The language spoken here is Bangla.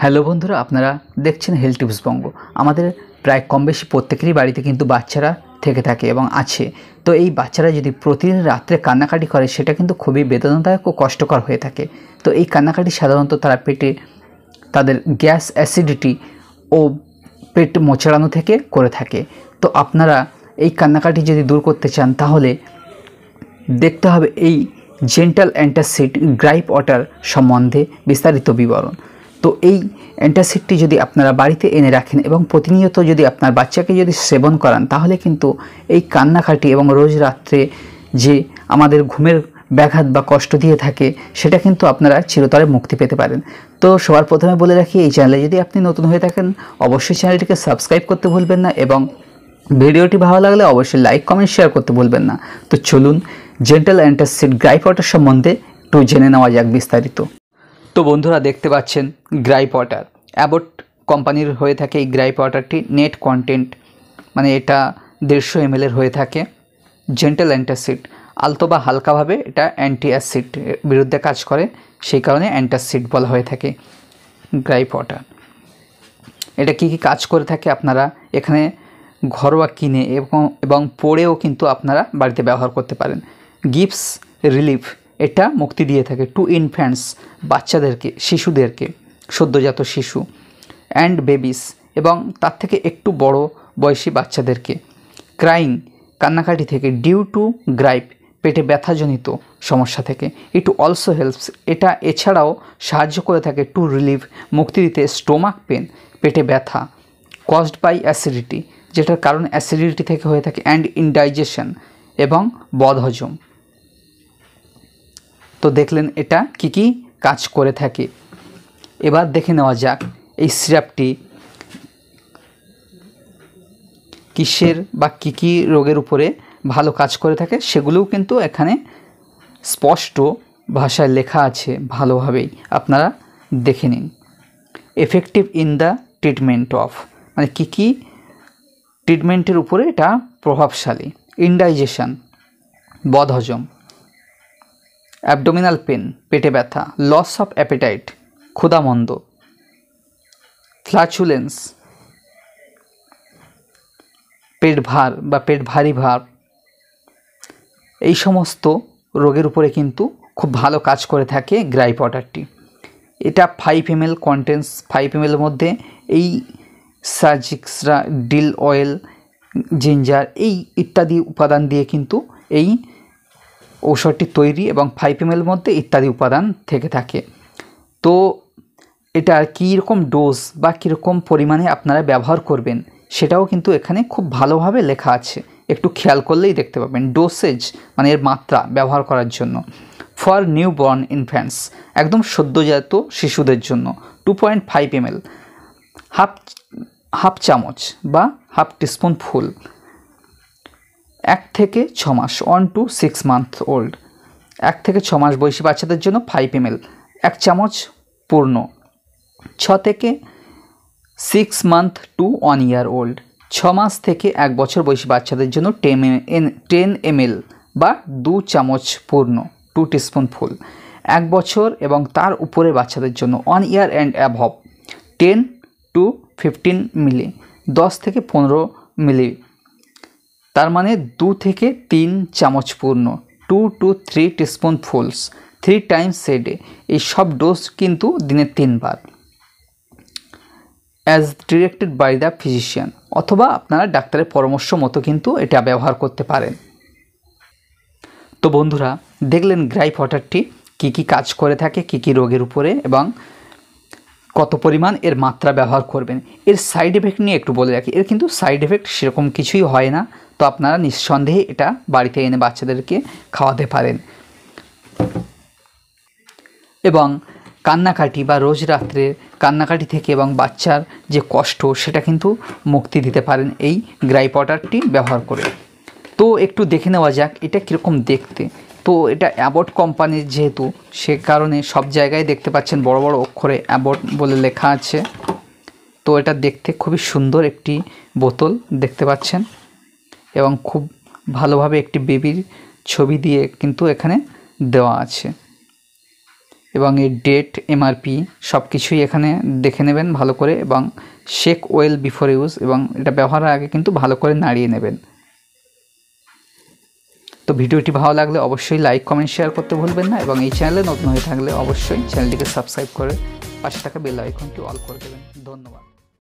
হ্যালো বন্ধুরা আপনারা দেখছেন হেলথ টিপস বঙ্গ আমাদের প্রায় কম বেশি প্রত্যেকেরই বাড়িতে কিন্তু বাচ্চারা থেকে থাকে এবং আছে তো এই বাচ্চারা যদি প্রতিদিন রাত্রে কান্নাকাটি করে সেটা কিন্তু খুবই বেদনাদায়ক ও কষ্টকর হয়ে থাকে তো এই কান্নাকাটি সাধারণত তারা পেটে তাদের গ্যাস অ্যাসিডিটি ও পেট মোচড়ানো থেকে করে থাকে তো আপনারা এই কান্নাকাটি যদি দূর করতে চান তাহলে দেখতে হবে এই জেন্টাল অ্যান্টাসিড গ্রাইপ ওয়াটার সম্বন্ধে বিস্তারিত বিবরণ তো এই অ্যান্টাসিডটি যদি আপনারা বাড়িতে এনে রাখেন এবং প্রতিনিয়ত যদি আপনার বাচ্চাকে যদি সেবন করান তাহলে কিন্তু এই কান্নাকাটি এবং রোজ রাত্রে যে আমাদের ঘুমের ব্যাঘাত বা কষ্ট দিয়ে থাকে সেটা কিন্তু আপনারা চিরতরে মুক্তি পেতে পারেন তো সবার প্রথমে বলে রাখি এই চ্যানেলে যদি আপনি নতুন হয়ে থাকেন অবশ্যই চ্যানেলটিকে সাবস্ক্রাইব করতে ভুলবেন না এবং ভিডিওটি ভালো লাগলে অবশ্যই লাইক কমেন্ট শেয়ার করতে ভুলবেন না তো চলুন জেন্টাল অ্যান্টাসিড গ্রাইপটার সম্বন্ধে একটু জেনে নেওয়া যাক বিস্তারিত তো বন্ধুরা দেখতে পাচ্ছেন গ্রাই পটার অ্যাবট কোম্পানির হয়ে থাকে এই গ্রাই পটারটি নেট কন্টেন্ট মানে এটা দেড়শো এর হয়ে থাকে জেন্টাল অ্যান্টাসিড আলতো বা হালকাভাবে এটা অ্যান্টি অ্যাসিড বিরুদ্ধে কাজ করে সেই কারণে অ্যান্টাসিড বলা হয়ে থাকে গ্রাই পটার এটা কি কি কাজ করে থাকে আপনারা এখানে ঘরোয়া কিনে এবং এবং পড়েও কিন্তু আপনারা বাড়িতে ব্যবহার করতে পারেন গিপস রিলিফ এটা মুক্তি দিয়ে থাকে টু ইনফ্যান্টস বাচ্চাদেরকে শিশুদেরকে সদ্যজাত শিশু অ্যান্ড বেবিস এবং তার থেকে একটু বড় বয়সী বাচ্চাদেরকে ক্রাইং কান্নাকাটি থেকে ডিউ টু গ্রাইপ পেটে ব্যথাজনিত সমস্যা থেকে ইট অলসো হেল্পস এটা এছাড়াও সাহায্য করে থাকে টু রিলিভ মুক্তি দিতে স্টোমাক পেন পেটে ব্যথা কজড বাই অ্যাসিডিটি যেটার কারণ অ্যাসিডিটি থেকে হয়ে থাকে অ্যান্ড ইনডাইজেশন এবং বদহজম তো দেখলেন এটা কি কি কাজ করে থাকে এবার দেখে নেওয়া যাক এই সিরাপটি কিসের বা কী কী রোগের উপরে ভালো কাজ করে থাকে সেগুলোও কিন্তু এখানে স্পষ্ট ভাষায় লেখা আছে ভালোভাবেই আপনারা দেখে নিন effective in the treatment of মানে কী কী ট্রিটমেন্টের উপরে এটা প্রভাবশালী ইনডাইজেশান বদহজম অ্যাবডোমিনাল পেন পেটে ব্যথা লস অফ অ্যাপেটাইট ক্ষুদামন্দ ফ্লাচুলেন্স পেট ভার বা পেট ভারী ভার এই সমস্ত রোগের উপরে কিন্তু খুব ভালো কাজ করে থাকে গ্রাই পটারটি এটা five M L contains five M এলের মধ্যে এই সার্জিক্সরা ডিল অয়েল জিঞ্জার এই ইত্যাদি উপাদান দিয়ে কিন্তু এই ঔষধটি তৈরি এবং ফাইভ এম মধ্যে ইত্যাদি উপাদান থেকে থাকে তো এটা কীরকম ডোজ বা কীরকম পরিমাণে আপনারা ব্যবহার করবেন সেটাও কিন্তু এখানে খুব ভালোভাবে লেখা আছে একটু খেয়াল করলেই দেখতে পাবেন ডোসেজ মানে এর মাত্রা ব্যবহার করার জন্য ফর নিউ বর্ন ইনফ্যান্টস একদম সদ্যজাত শিশুদের জন্য two point five M half half চামচ বা হাফ টিস্পুন ফুল এক থেকে ছ মাস one two six month old এক থেকে ছ মাস বয়সী বাচ্চাদের জন্য ফাইভ এম এক চামচ পূর্ণ ছ থেকে six month to one year old ছ মাস থেকে এক বছর বয়সী বাচ্চাদের জন্য টেন এম টেন এম বা দু চামচ পূর্ণ টু টিস্পুন ফুল এক বছর এবং তার উপরে বাচ্চাদের জন্য one year and above ten to fifteen milli দশ থেকে পনেরো মিলি তার মানে দু থেকে তিন চামচ পূর্ণ two to three teaspoon fulls three times a day এই সব ডোজ কিন্তু দিনে তিনবার as directed by the physician অথবা আপনারা ডাক্তারের পরামর্শ মতো কিন্তু এটা ব্যবহার করতে পারেন তো বন্ধুরা দেখলেন গ্রাইপ ওয়াটারটি কি কি কাজ করে থাকে কি কি রোগের উপরে এবং কত পরিমাণ এর মাত্রা ব্যবহার করবেন এর সাইড এফেক্ট নিয়ে একটু বলে রাখি এর কিন্তু সাইড এফেক্ট সেরকম কিছুই হয় না তো আপনারা নিঃসন্দেহে এটা বাড়িতে এনে বাচ্চাদেরকে খাওয়াতে পারেন এবং কান্নাকাটি বা রোজ রাত্রে কান্নাকাটি থেকে এবং বাচ্চার যে কষ্ট সেটা কিন্তু মুক্তি দিতে পারেন এই গ্রাই পটারটি ব্যবহার করে তো একটু দেখে নেওয়া যাক এটা কীরকম দেখতে তো এটা অ্যাবট কোম্পানির যেহেতু সে কারণে সব জায়গায় দেখতে পাচ্ছেন বড় বড় অক্ষরে অ্যাবট বলে লেখা আছে তো এটা দেখতে খুবই সুন্দর একটি বোতল দেখতে পাচ্ছেন এবং খুব ভালোভাবে একটি বেবির ছবি দিয়ে কিন্তু এখানে দেওয়া আছে এবং এর ডেট এমআরপি সব কিছুই এখানে দেখে নেবেন ভালো করে এবং শেক ওয়েল বিফোর ইউজ এবং এটা ব্যবহারের আগে কিন্তু ভালো করে নাড়িয়ে নেবেন তো ভিডিওটি ভালো লাগলে অবশ্যই লাইক কমেন্ট শেয়ার করতে ভুলবেন না এবং এই চ্যানেলে নতুন হয়ে থাকলে অবশ্যই চ্যানেলটিকে সাবস্ক্রাইব করে পাশে থাকা বেল আইকনটি অল করে দেবেন ধন্যবাদ